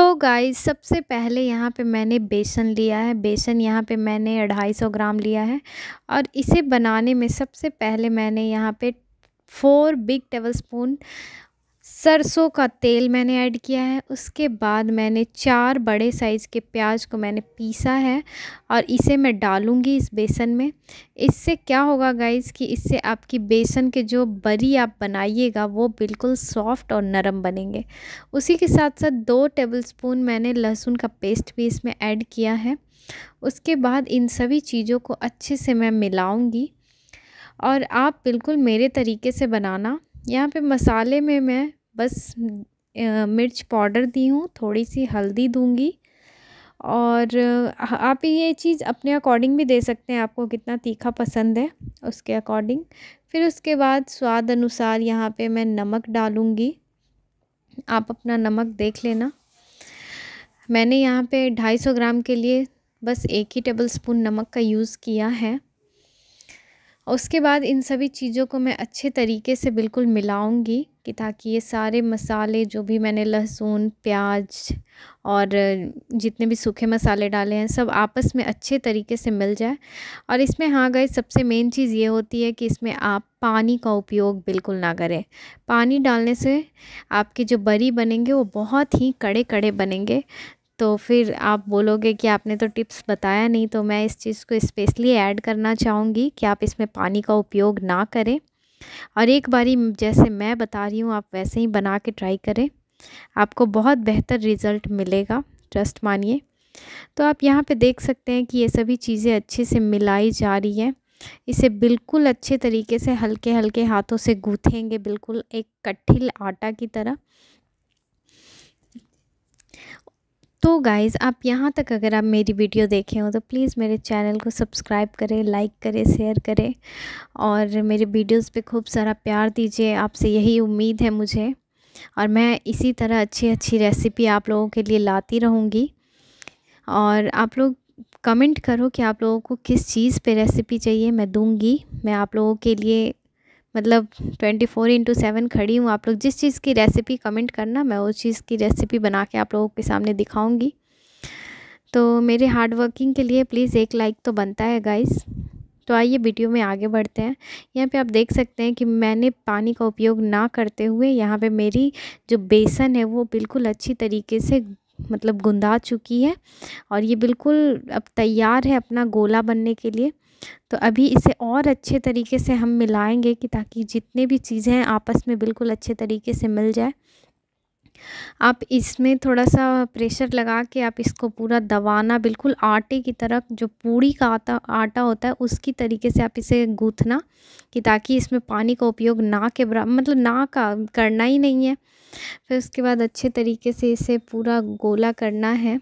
तो गाइस सबसे पहले यहाँ पे मैंने बेसन लिया है बेसन यहाँ पे मैंने अढ़ाई सौ ग्राम लिया है और इसे बनाने में सबसे पहले मैंने यहाँ पे फ़ोर बिग टेबल स्पून सरसों का तेल मैंने ऐड किया है उसके बाद मैंने चार बड़े साइज़ के प्याज को मैंने पीसा है और इसे मैं डालूँगी इस बेसन में इससे क्या होगा गाइस कि इससे आपकी बेसन के जो बरी आप बनाइएगा वो बिल्कुल सॉफ्ट और नरम बनेंगे उसी के साथ साथ दो टेबलस्पून मैंने लहसुन का पेस्ट भी इसमें ऐड किया है उसके बाद इन सभी चीज़ों को अच्छे से मैं मिलाऊँगी और आप बिल्कुल मेरे तरीके से बनाना यहाँ पे मसाले में मैं बस मिर्च पाउडर दी हूँ थोड़ी सी हल्दी दूँगी और आप ये चीज़ अपने अकॉर्डिंग भी दे सकते हैं आपको कितना तीखा पसंद है उसके अकॉर्डिंग फिर उसके बाद स्वाद अनुसार यहाँ पे मैं नमक डालूँगी आप अपना नमक देख लेना मैंने यहाँ पे 250 ग्राम के लिए बस एक ही टेबल स्पून नमक का यूज़ किया है उसके बाद इन सभी चीज़ों को मैं अच्छे तरीके से बिल्कुल मिलाऊँगी कि ताकि ये सारे मसाले जो भी मैंने लहसुन प्याज और जितने भी सूखे मसाले डाले हैं सब आपस में अच्छे तरीके से मिल जाए और इसमें हाँ गए सबसे मेन चीज़ ये होती है कि इसमें आप पानी का उपयोग बिल्कुल ना करें पानी डालने से आपके जो बरी बनेंगे वो बहुत ही कड़े कड़े बनेंगे तो फिर आप बोलोगे कि आपने तो टिप्स बताया नहीं तो मैं इस चीज़ को स्पेशली ऐड करना चाहूँगी कि आप इसमें पानी का उपयोग ना करें और एक बारी जैसे मैं बता रही हूँ आप वैसे ही बना के ट्राई करें आपको बहुत बेहतर रिज़ल्ट मिलेगा ट्रस्ट मानिए तो आप यहाँ पे देख सकते हैं कि ये सभी चीज़ें अच्छे से मिलाई जा रही हैं इसे बिल्कुल अच्छे तरीके से हल्के हल्के हाथों से गूँथेंगे बिल्कुल एक कठिल आटा की तरह तो गाइज़ आप यहाँ तक अगर आप मेरी वीडियो देखे हो तो प्लीज़ मेरे चैनल को सब्सक्राइब करें लाइक करें शेयर करें और मेरे वीडियोस पे खूब सारा प्यार दीजिए आपसे यही उम्मीद है मुझे और मैं इसी तरह अच्छी अच्छी रेसिपी आप लोगों के लिए लाती रहूँगी और आप लोग कमेंट करो कि आप लोगों को किस चीज़ पे रेसिपी चाहिए मैं दूँगी मैं आप लोगों के लिए मतलब ट्वेंटी फ़ोर इंटू सेवन खड़ी हूँ आप लोग जिस चीज़ की रेसिपी कमेंट करना मैं उस चीज़ की रेसिपी बना के आप लोगों के सामने दिखाऊँगी तो मेरे हार्ड वर्किंग के लिए प्लीज़ एक लाइक तो बनता है गाइस तो आइए वीडियो में आगे बढ़ते हैं यहाँ पे आप देख सकते हैं कि मैंने पानी का उपयोग ना करते हुए यहाँ पर मेरी जो बेसन है वो बिल्कुल अच्छी तरीके से मतलब गुंदा चुकी है और ये बिल्कुल अब तैयार है अपना गोला बनने के लिए तो अभी इसे और अच्छे तरीके से हम मिलाएंगे कि ताकि जितने भी चीज़ें हैं आपस में बिल्कुल अच्छे तरीके से मिल जाए आप इसमें थोड़ा सा प्रेशर लगा के आप इसको पूरा दबाना बिल्कुल आटे की तरह जो पूड़ी का आटा आटा होता है उसकी तरीके से आप इसे गूँथना कि ताकि इसमें पानी का उपयोग ना के मतलब ना का करना ही नहीं है फिर उसके बाद अच्छे तरीके से इसे पूरा गोला करना है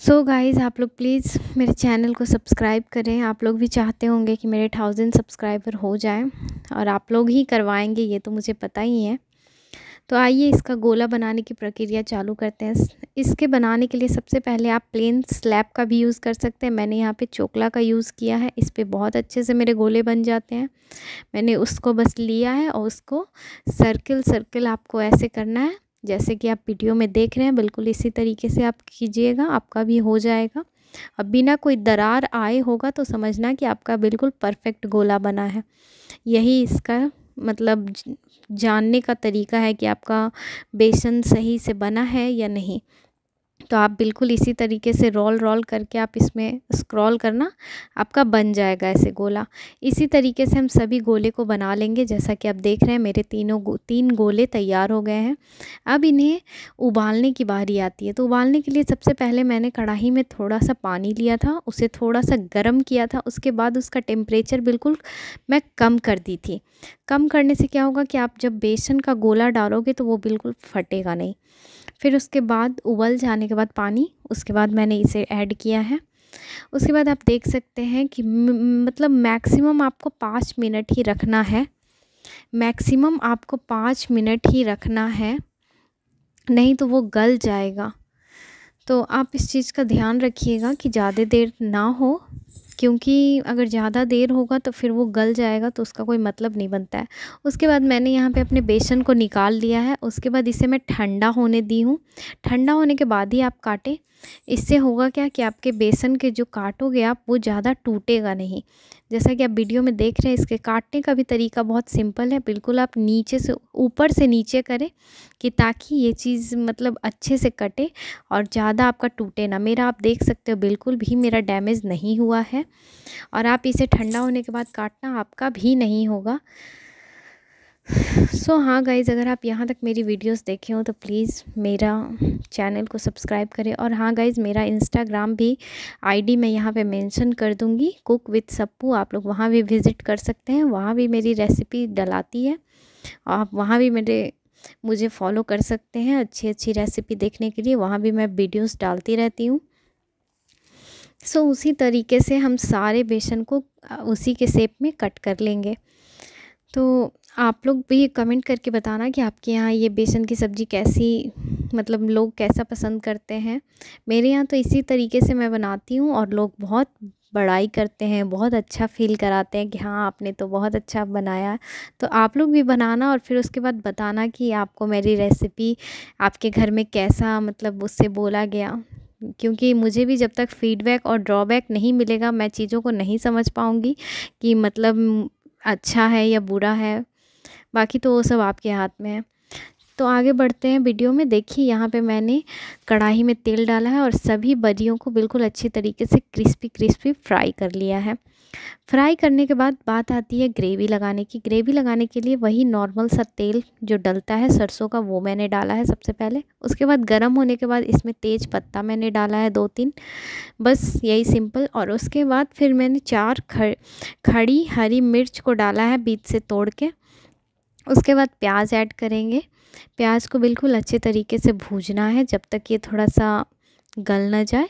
सो so गाइज़ आप लोग प्लीज़ मेरे चैनल को सब्सक्राइब करें आप लोग भी चाहते होंगे कि मेरे थाउजेंड सब्सक्राइबर हो जाए और आप लोग ही करवाएंगे ये तो मुझे पता ही है तो आइए इसका गोला बनाने की प्रक्रिया चालू करते हैं इसके बनाने के लिए सबसे पहले आप प्लेन स्लैब का भी यूज़ कर सकते हैं मैंने यहाँ पे चोकला का यूज़ किया है इस पर बहुत अच्छे से मेरे गोले बन जाते हैं मैंने उसको बस लिया है और उसको सर्किल सर्किल आपको ऐसे करना है जैसे कि आप वीडियो में देख रहे हैं बिल्कुल इसी तरीके से आप कीजिएगा आपका भी हो जाएगा अब बिना कोई दरार आए होगा तो समझना कि आपका बिल्कुल परफेक्ट गोला बना है यही इसका मतलब जानने का तरीका है कि आपका बेसन सही से बना है या नहीं तो आप बिल्कुल इसी तरीके से रोल रोल करके आप इसमें स्क्रॉल करना आपका बन जाएगा ऐसे गोला इसी तरीके से हम सभी गोले को बना लेंगे जैसा कि आप देख रहे हैं मेरे तीनों गो, तीन गोले तैयार हो गए हैं अब इन्हें उबालने की बारी आती है तो उबालने के लिए सबसे पहले मैंने कढ़ाई में थोड़ा सा पानी लिया था उसे थोड़ा सा गर्म किया था उसके बाद उसका टेम्परेचर बिल्कुल मैं कम कर दी थी कम करने से क्या होगा कि आप जब बेसन का गोला डालोगे तो वो बिल्कुल फटेगा नहीं फिर उसके बाद उबल जाने के बाद पानी उसके बाद मैंने इसे ऐड किया है उसके बाद आप देख सकते हैं कि मतलब मैक्सिमम आपको पाँच मिनट ही रखना है मैक्सिमम आपको पाँच मिनट ही रखना है नहीं तो वो गल जाएगा तो आप इस चीज़ का ध्यान रखिएगा कि ज़्यादा देर ना हो क्योंकि अगर ज़्यादा देर होगा तो फिर वो गल जाएगा तो उसका कोई मतलब नहीं बनता है उसके बाद मैंने यहाँ पे अपने बेसन को निकाल लिया है उसके बाद इसे मैं ठंडा होने दी हूँ ठंडा होने के बाद ही आप काटें इससे होगा क्या कि आपके बेसन के जो काटोगे आप वो ज़्यादा टूटेगा नहीं जैसा कि आप वीडियो में देख रहे हैं इसके काटने का भी तरीका बहुत सिंपल है बिल्कुल आप नीचे से ऊपर से नीचे करें कि ताकि ये चीज़ मतलब अच्छे से कटे और ज़्यादा आपका टूटे ना मेरा आप देख सकते हो बिल्कुल भी मेरा डैमेज नहीं हुआ है और आप इसे ठंडा होने के बाद काटना आपका भी नहीं होगा सो so, हाँ गाइज़ अगर आप यहाँ तक मेरी वीडियोस देखे हो तो प्लीज़ मेरा चैनल को सब्सक्राइब करें और हाँ गाइज़ मेरा इंस्टाग्राम भी आईडी मैं यहाँ पे मेंशन कर दूँगी कुक विथ सप्पू आप लोग वहाँ भी विज़िट कर सकते हैं वहाँ भी मेरी रेसिपी डलाती है आप वहाँ भी मेरे मुझे फॉलो कर सकते हैं अच्छी अच्छी रेसिपी देखने के लिए वहाँ भी मैं वीडियोज़ डालती रहती हूँ सो so, उसी तरीके से हम सारे बेसन को उसी के सेप में कट कर लेंगे तो आप लोग भी कमेंट करके बताना कि आपके यहाँ ये बेसन की सब्ज़ी कैसी मतलब लोग कैसा पसंद करते हैं मेरे यहाँ तो इसी तरीके से मैं बनाती हूँ और लोग बहुत बड़ाई करते हैं बहुत अच्छा फील कराते हैं कि हाँ आपने तो बहुत अच्छा बनाया तो आप लोग भी बनाना और फिर उसके बाद बताना कि आपको मेरी रेसिपी आपके घर में कैसा मतलब उससे बोला गया क्योंकि मुझे भी जब तक फीडबैक और ड्रॉबैक नहीं मिलेगा मैं चीज़ों को नहीं समझ पाऊँगी कि मतलब अच्छा है या बुरा है बाकी तो वो सब आपके हाथ में है तो आगे बढ़ते हैं वीडियो में देखिए यहाँ पे मैंने कढ़ाई में तेल डाला है और सभी बजियों को बिल्कुल अच्छे तरीके से क्रिस्पी क्रिस्पी फ्राई कर लिया है फ्राई करने के बाद बात आती है ग्रेवी लगाने की ग्रेवी लगाने के लिए वही नॉर्मल सा तेल जो डलता है सरसों का वो मैंने डाला है सबसे पहले उसके बाद गर्म होने के बाद इसमें तेज पत्ता मैंने डाला है दो तीन बस यही सिंपल और उसके बाद फिर मैंने चार खड़ खड़ी हरी मिर्च को डाला है बीच से तोड़ के उसके बाद प्याज ऐड करेंगे प्याज को बिल्कुल अच्छे तरीके से भूजना है जब तक ये थोड़ा सा गल ना जाए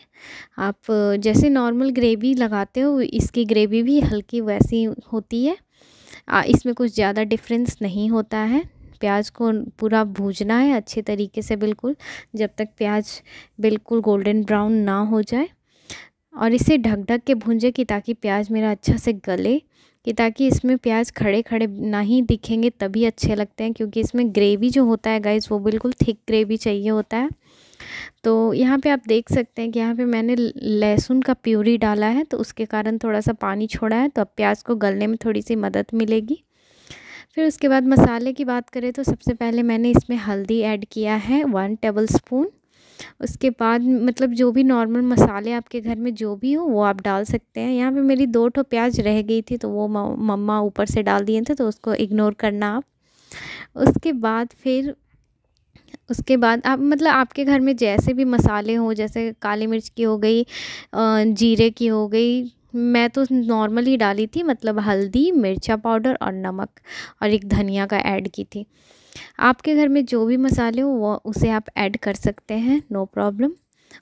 आप जैसे नॉर्मल ग्रेवी लगाते हो इसकी ग्रेवी भी हल्की वैसी होती है इसमें कुछ ज़्यादा डिफरेंस नहीं होता है प्याज को पूरा भूजना है अच्छे तरीके से बिल्कुल जब तक प्याज बिल्कुल गोल्डन ब्राउन ना हो जाए और इसे ढक ढक के भूंजे कि ताकि प्याज मेरा अच्छा से गले कि ताकि इसमें प्याज खड़े खड़े ना ही दिखेंगे तभी अच्छे लगते हैं क्योंकि इसमें ग्रेवी जो होता है गाइस वो बिल्कुल थिक ग्रेवी चाहिए होता है तो यहाँ पे आप देख सकते हैं कि यहाँ पे मैंने लहसुन का प्यूरी डाला है तो उसके कारण थोड़ा सा पानी छोड़ा है तो अब प्याज को गलने में थोड़ी सी मदद मिलेगी फिर उसके बाद मसाले की बात करें तो सबसे पहले मैंने इसमें हल्दी ऐड किया है वन टेबल स्पून उसके बाद मतलब जो भी नॉर्मल मसाले आपके घर में जो भी हो वो आप डाल सकते हैं यहाँ पे मेरी दो ठो प्याज रह गई थी तो वो मम्मा ऊपर से डाल दिए थे तो उसको इग्नोर करना आप उसके बाद फिर उसके बाद आप मतलब आपके घर में जैसे भी मसाले हों जैसे काली मिर्च की हो गई जीरे की हो गई मैं तो नॉर्मली डाली थी मतलब हल्दी मिर्चा पाउडर और नमक और एक धनिया का ऐड की थी आपके घर में जो भी मसाले हो वो उसे आप ऐड कर सकते हैं नो प्रॉब्लम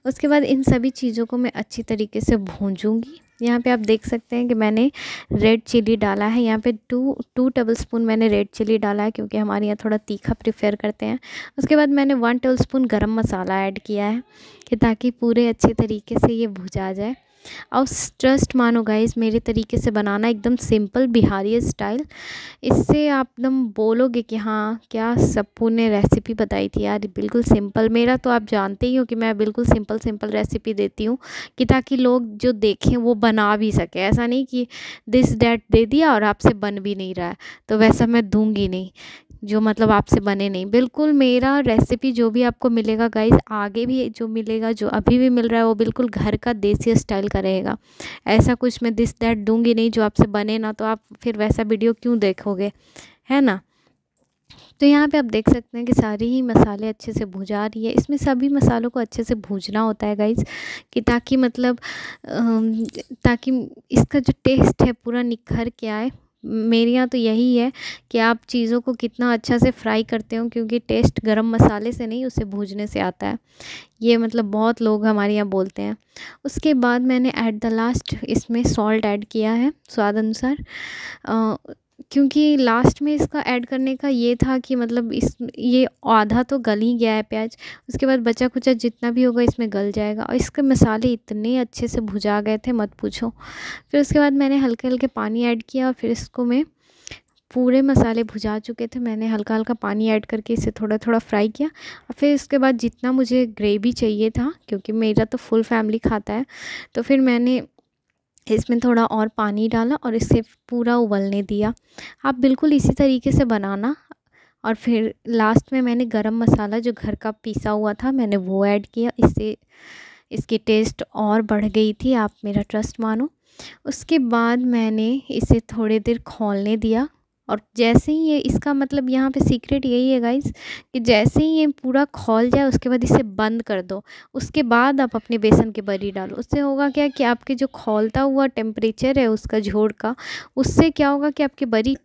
उसके बाद इन सभी चीज़ों को मैं अच्छी तरीके से भूंजूंगी यहाँ पे आप देख सकते हैं कि मैंने रेड चिली डाला है यहाँ पे टू टू टेबल स्पून मैंने रेड चिली डाला है क्योंकि हमारे यहाँ थोड़ा तीखा प्रिफेयर करते हैं उसके बाद मैंने वन टेबल स्पून गर्म मसाला ऐड किया है कि ताकि पूरे अच्छे तरीके से ये भुजा जाए और ट्रस्ट मानो गाइज मेरे तरीके से बनाना एकदम सिंपल बिहारी स्टाइल इससे आप एकदम बोलोगे कि हाँ क्या सप्पू ने रेसिपी बताई थी यार बिल्कुल सिंपल मेरा तो आप जानते ही हो कि मैं बिल्कुल सिंपल सिंपल रेसिपी देती हूँ कि ताकि लोग जो देखें वो बना भी सके ऐसा नहीं कि दिस डैट दे दिया और आपसे बन भी नहीं रहा है तो वैसा मैं दूँगी नहीं जो मतलब आपसे बने नहीं बिल्कुल मेरा रेसिपी जो भी आपको मिलेगा गाइस आगे भी जो मिलेगा जो अभी भी मिल रहा है वो बिल्कुल घर का देसी स्टाइल का रहेगा ऐसा कुछ मैं दिस दैट दूंगी नहीं जो आपसे बने ना तो आप फिर वैसा वीडियो क्यों देखोगे है ना तो यहाँ पे आप देख सकते हैं कि सारे ही मसाले अच्छे से भुजा रही है इसमें सभी मसालों को अच्छे से भूजना होता है गाइस कि ताकि मतलब ताकि इसका जो टेस्ट है पूरा निखर के आए मेरे यहाँ तो यही है कि आप चीज़ों को कितना अच्छा से फ्राई करते हो क्योंकि टेस्ट गरम मसाले से नहीं उसे भूजने से आता है ये मतलब बहुत लोग हमारे यहाँ बोलते हैं उसके बाद मैंने ऐट द लास्ट इसमें सॉल्ट ऐड किया है स्वाद अनुसार क्योंकि लास्ट में इसका ऐड करने का ये था कि मतलब इस ये आधा तो गल ही गया है प्याज उसके बाद बचा कुचा जितना भी होगा इसमें गल जाएगा और इसके मसाले इतने अच्छे से भुजा गए थे मत पूछो फिर उसके बाद मैंने हल्के हल्के पानी ऐड किया और फिर इसको मैं पूरे मसाले भुजा चुके थे मैंने हल्का हल्का पानी ऐड करके इसे थोड़ा थोड़ा फ्राई किया और फिर इसके बाद जितना मुझे ग्रेवी चाहिए था क्योंकि मेरा तो फुल फैमिली खाता है तो फिर मैंने इसमें थोड़ा और पानी डाला और इसे पूरा उबलने दिया आप बिल्कुल इसी तरीके से बनाना और फिर लास्ट में मैंने गरम मसाला जो घर का पीसा हुआ था मैंने वो ऐड किया इससे इसकी टेस्ट और बढ़ गई थी आप मेरा ट्रस्ट मानो उसके बाद मैंने इसे थोड़ी देर खोलने दिया और जैसे ही ये इसका मतलब यहाँ पे सीक्रेट यही है गाइस कि जैसे ही ये पूरा खोल जाए उसके बाद इसे बंद कर दो उसके बाद आप अपने बेसन के बरी डालो उससे होगा क्या कि आपके जो खोलता हुआ टेम्परेचर है उसका झोड़ का उससे क्या होगा कि आपकी बरी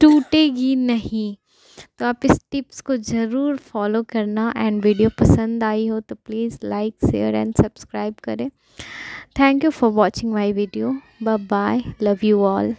टूटेगी नहीं तो आप इस टिप्स को ज़रूर फॉलो करना एंड वीडियो पसंद आई हो तो please like share and subscribe करें thank you for watching my video bye bye love you all